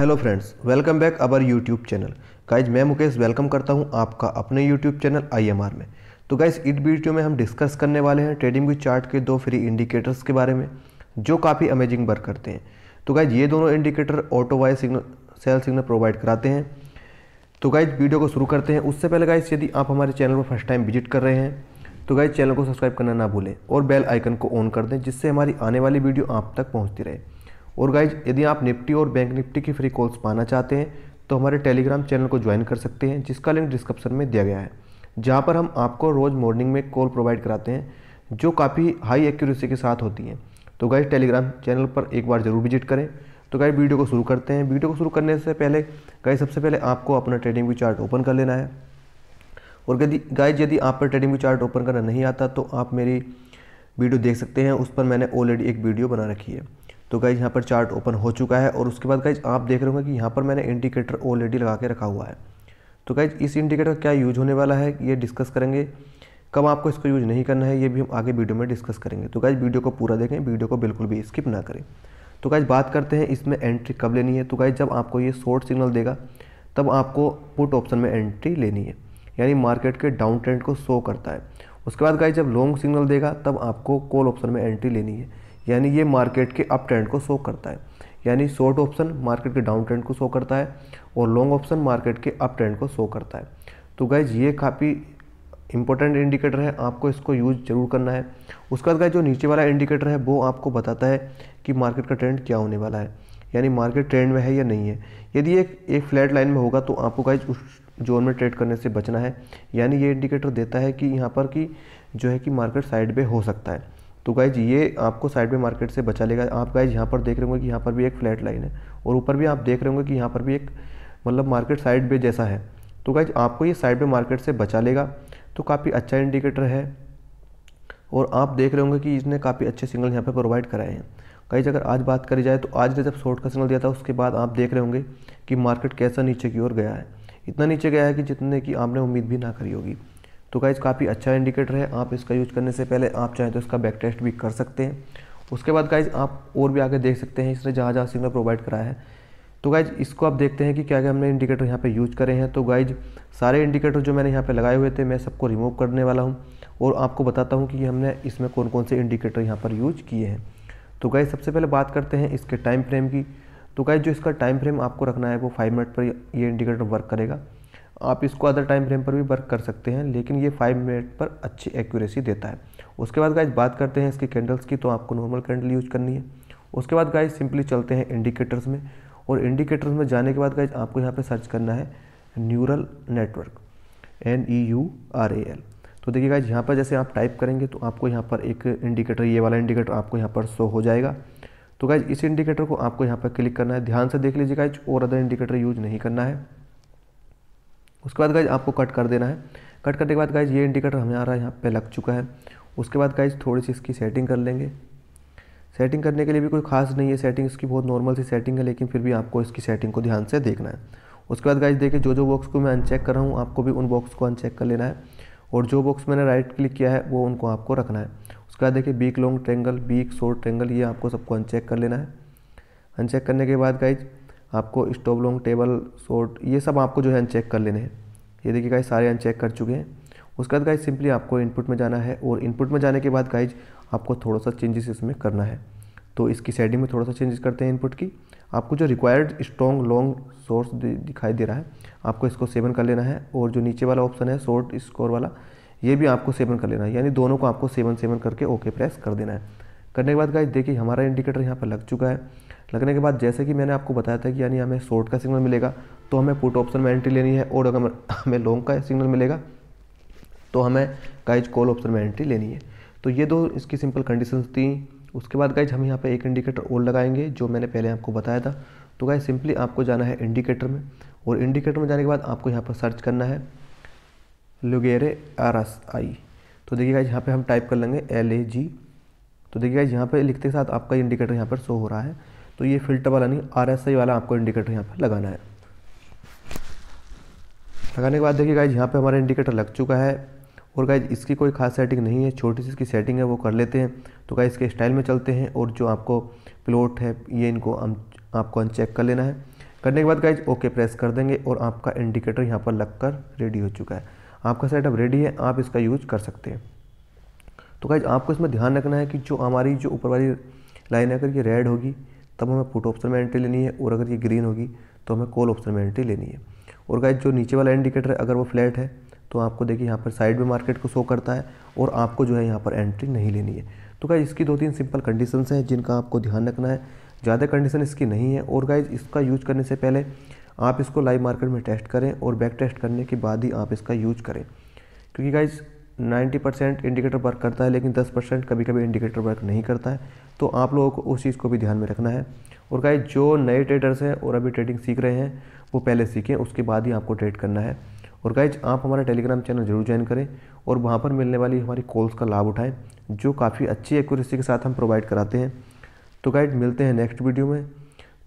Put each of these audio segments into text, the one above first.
hello friends welcome back our YouTube channel guys मैं Mukesh welcome करता हूं आपका अपने यूट्यूब चैनल आईएमआर में तो गाइज इट वीडियो में हम डिस्कस करने वाले हैं ट्रेडिंग व्यू चार्ट के दो फ्री इंडिकेटर्स के बारे में जो काफ़ी अमेजिंग वर्क करते हैं तो गाइज ये दोनों indicator auto buy signal sell signal provide कराते हैं तो गाइज वीडियो को शुरू करते हैं उससे पहले गाइज यदि आप हमारे चैनल पर फर्स्ट टाइम विजिट कर रहे हैं तो गाइज चैनल को सब्सक्राइब करना ना भूलें और बेल आइकन को ऑन कर दें जिससे हमारी आने वाली वीडियो आप तक पहुँचती रहे और गाइज यदि आप निफ्टी और बैंक निफ्टी की फ्री कॉल्स पाना चाहते हैं तो हमारे टेलीग्राम चैनल को ज्वाइन कर सकते हैं जिसका लिंक डिस्क्रिप्शन में दिया गया है जहाँ पर हम आपको रोज़ मॉर्निंग में कॉल प्रोवाइड कराते हैं जो काफ़ी हाई एक्यूरेसी के साथ होती हैं तो गाइज टेलीग्राम चैनल पर एक बार ज़रूर विजिट करें तो गाइज वीडियो को शुरू करते हैं वीडियो को शुरू करने से पहले गाइज सबसे पहले आपको अपना ट्रेडिंग व्यू चार्ट ओपन कर लेना है और यदि गाइज यदि आप पर ट्रेडिंग व्यू चार्ट ओपन करना नहीं आता तो आप मेरी वीडियो देख सकते हैं उस पर मैंने ऑलरेडी एक वीडियो बना रखी है तो गाइज यहाँ पर चार्ट ओपन हो चुका है और उसके बाद गाइज आप देख रहे होंगे कि यहाँ पर मैंने इंडिकेटर ऑलरेडी लगा के रखा हुआ है तो गाइज इस इंडिकेटर का क्या यूज होने वाला है ये डिस्कस करेंगे कब आपको इसको यूज नहीं करना है ये भी हम आगे वीडियो में डिस्कस करेंगे तो गाइज वीडियो को पूरा देखें वीडियो को बिल्कुल भी स्किप ना करें तो गाइज बात करते हैं इसमें एंट्री कब लेनी है तो गाइज जब आपको ये शॉर्ट सिग्नल देगा तब आपको पुट ऑप्शन में एंट्री लेनी है यानी मार्केट के डाउन ट्रेंड को शो करता है उसके बाद गाइज जब लॉन्ग सिग्नल देगा तब आपको कॉल ऑप्शन में एंट्री लेनी है यानी ये मार्केट के अप ट्रेंड को शो करता है यानी शॉर्ट ऑप्शन मार्केट के डाउन ट्रेंड को शो करता है और लॉन्ग ऑप्शन मार्केट के अप ट्रेंड को शो करता है तो गाइज ये काफ़ी इंपॉर्टेंट इंडिकेटर है आपको इसको यूज जरूर करना है उसके बाद गाइज जो नीचे वाला इंडिकेटर है वो आपको बताता है कि मार्केट का ट्रेंड क्या होने वाला है यानी मार्केट ट्रेंड में है या नहीं है यदि एक एक फ्लैट लाइन में होगा तो आपको गाइज उस जोन में ट्रेड करने से बचना है यानी ये इंडिकेटर देता है कि यहाँ पर कि जो है कि मार्केट साइड पर हो सकता है तो गाइज ये आपको साइड में मार्केट से बचा लेगा आप गाइज यहाँ पर देख रहे होंगे कि यहाँ पर भी एक फ्लैट लाइन है और ऊपर भी आप देख रहे होंगे कि यहाँ पर भी एक मतलब मार्केट साइड पे जैसा है तो गाइज आपको ये साइड में मार्केट से बचा लेगा तो काफ़ी अच्छा इंडिकेटर है और आप देख रहे होंगे कि इसने काफ़ी अच्छे सिग्नल यहाँ पर प्रोवाइड कराए हैं गाइज अगर आज बात करी जाए तो आज ने जब शॉर्ट का सिग्नल दिया था उसके बाद आप देख रहे होंगे कि मार्केट कैसा नीचे की ओर गया है इतना नीचे गया है कि जितने की आपने उम्मीद भी ना करी होगी तो गाइज काफ़ी अच्छा इंडिकेटर है आप इसका यूज करने से पहले आप चाहें तो इसका बैक टेस्ट भी कर सकते हैं उसके बाद गाइज आप और भी आगे देख सकते हैं इसने जहाँ जहाँ सिग्नल प्रोवाइड कराया है तो गाइज इसको आप देखते हैं कि क्या क्या हमने इंडिकेटर यहाँ पे यूज करे हैं तो गाइज सारे इंडिकेटर जो मैंने यहाँ पे लगाए हुए थे मैं सबको रिमूव करने वाला हूँ और आपको बताता हूँ कि हमने इसमें कौन कौन से इंडिकेटर यहाँ पर यूज किए हैं तो गाइज सबसे पहले बात करते हैं इसके टाइम फ्रेम की तो गाइज जो इसका टाइम फ्रेम आपको रखना है वो फाइव मिनट पर ये इंडिकेटर वर्क करेगा आप इसको अदर टाइम फ्रेम पर भी वर्क कर सकते हैं लेकिन ये फाइव मिनट पर अच्छी एक्यूरेसी देता है उसके बाद गाइज बात करते हैं इसके कैंडल्स की तो आपको नॉर्मल कैंडल यूज करनी है उसके बाद गाइज सिंपली चलते हैं इंडिकेटर्स में और इंडिकेटर्स में जाने के बाद गाइज आपको यहाँ पर सर्च करना है neural network N E U R A L तो देखिए गाइज यहाँ पर जैसे आप टाइप करेंगे तो आपको यहाँ पर एक इंडिकेटर ये वाला इंडिकेटर आपको यहाँ पर शो हो जाएगा तो गाइज इस इंडिकेटर को आपको यहाँ पर क्लिक करना है ध्यान से देख लीजिए गाइज और अदर इंडिकेटर यूज नहीं करना है उसके बाद गाइज आपको कट कर देना है कट करने के बाद गाइज ये इंडिकेटर हमें आ रहा है यहाँ पे लग चुका है उसके बाद गाइज थोड़ी सी इसकी सेटिंग कर लेंगे सेटिंग करने के लिए भी कोई खास नहीं है सेटिंग इसकी बहुत नॉर्मल सी सेटिंग है लेकिन फिर भी आपको इसकी सेटिंग को ध्यान से देखना है उसके बाद गाइज देखिए जो जो बॉक्स को मैं अनचेक कर रहा हूँ आपको भी उन बॉक्स को अनचेक कर लेना है और जो बॉक्स मैंने राइट क्लिक किया है वो उनको आपको रखना है उसके बाद देखिए weak long triangle weak short triangle ये आपको सबको अनचेक कर लेना है अनचेक करने के बाद गाइज आपको स्टोव लॉन्ग टेबल शॉर्ट ये सब आपको जो है अनचेक कर लेने हैं ये देखिए गाइज सारे अनचेक कर चुके हैं उसके बाद गाइज सिंपली आपको इनपुट में जाना है और इनपुट में जाने के बाद गाइज आपको थोड़ा सा चेंजेस इसमें करना है तो इसकी सेटिंग में थोड़ा सा चेंजेस करते हैं इनपुट की आपको जो रिक्वायर्ड स्ट्रॉन्ग लॉन्ग सोर्स दिखाई दे रहा है आपको इसको सेवन कर लेना है और जो नीचे वाला ऑप्शन है शॉर्ट स्कोर वाला ये भी आपको सेवन कर लेना है यानी दोनों को आपको सेवन सेवन करके ओके प्रेस कर देना है करने के बाद गाइज देखिए हमारा इंडिकेटर यहाँ पर लग चुका है लगने के बाद जैसे कि मैंने आपको बताया था कि यानी हमें शॉर्ट का सिग्नल मिलेगा तो हमें पुट ऑप्शन में एंट्री लेनी है और अगर हमें लॉन्ग का सिग्नल मिलेगा तो हमें गाइज कॉल ऑप्शन में एंट्री लेनी है तो ये दो इसकी सिंपल कंडीशन थी उसके बाद गाइज हम यहाँ पर एक इंडिकेटर और लगाएंगे जो मैंने पहले आपको बताया था तो गाइज सिंपली आपको जाना है इंडिकेटर में और इंडिकेटर में जाने के बाद आपको यहाँ पर सर्च करना है लुगेरे आर एस आई तो देखिए गाइज यहाँ पर हम टाइप कर लेंगे एल ए जी तो देखिए गाइज यहाँ पर लिखते के साथ आपका इंडिकेटर यहाँ पर शो हो रहा है तो ये फिल्टर वाला नहीं आर वाला आपको इंडिकेटर यहाँ पर लगाना है लगाने के बाद देखिए गाइज यहाँ पर हमारा इंडिकेटर लग चुका है और गाइज इसकी कोई खास सेटिंग नहीं है छोटी सी इसकी सेटिंग है वो कर लेते हैं तो गाइज इसके स्टाइल में चलते हैं और जो आपको प्लॉट है ये इनको हम आपको अनचेक कर लेना है करने के बाद गाइज ओके प्रेस कर देंगे और आपका इंडिकेटर यहाँ पर लगकर रेडी हो चुका है आपका सेटअप रेडी है आप इसका यूज कर सकते हैं तो गाइज आपको इसमें ध्यान रखना है कि जो हमारी जो ऊपर वाली लाइन अगर ये रेड होगी तब हमें पुट ऑप्शन में एंट्री लेनी है और अगर ये ग्रीन होगी तो हमें कॉल ऑप्शन में एंट्री लेनी है और गाइज जो नीचे वाला इंडिकेटर है अगर वो फ्लैट है तो आपको देखिए यहाँ पर साइड में मार्केट को शो करता है और आपको जो है यहाँ पर एंट्री नहीं लेनी है तो गाइज इसकी दो तीन सिंपल कंडीशंस हैं जिनका आपको ध्यान रखना है ज़्यादा कंडीशन इसकी नहीं है और गाइज इसका यूज करने से पहले आप इसको लाइव मार्केट में टेस्ट करें और बैक टेस्ट करने के बाद ही आप इसका यूज करें क्योंकि गाइज 90 परसेंट इंडिकेटर वर्क करता है लेकिन 10 परसेंट कभी कभी इंडिकेटर वर्क नहीं करता है तो आप लोगों को उस चीज़ को भी ध्यान में रखना है और गाइस जो नए ट्रेडर्स हैं और अभी ट्रेडिंग सीख रहे हैं वो पहले सीखें उसके बाद ही आपको ट्रेड करना है और गाइज आप हमारा टेलीग्राम चैनल जरूर ज्वाइन करें और वहाँ पर मिलने वाली हमारी कॉल्स का लाभ उठाएँ जो काफ़ी अच्छी एक्यूरेसी के साथ हम प्रोवाइड कराते हैं तो गाइज मिलते हैं नेक्स्ट वीडियो में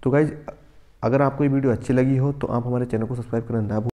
तो गाइज अगर आपको ये वीडियो अच्छी लगी हो तो आप हमारे चैनल को सब्सक्राइब करना ना भूलें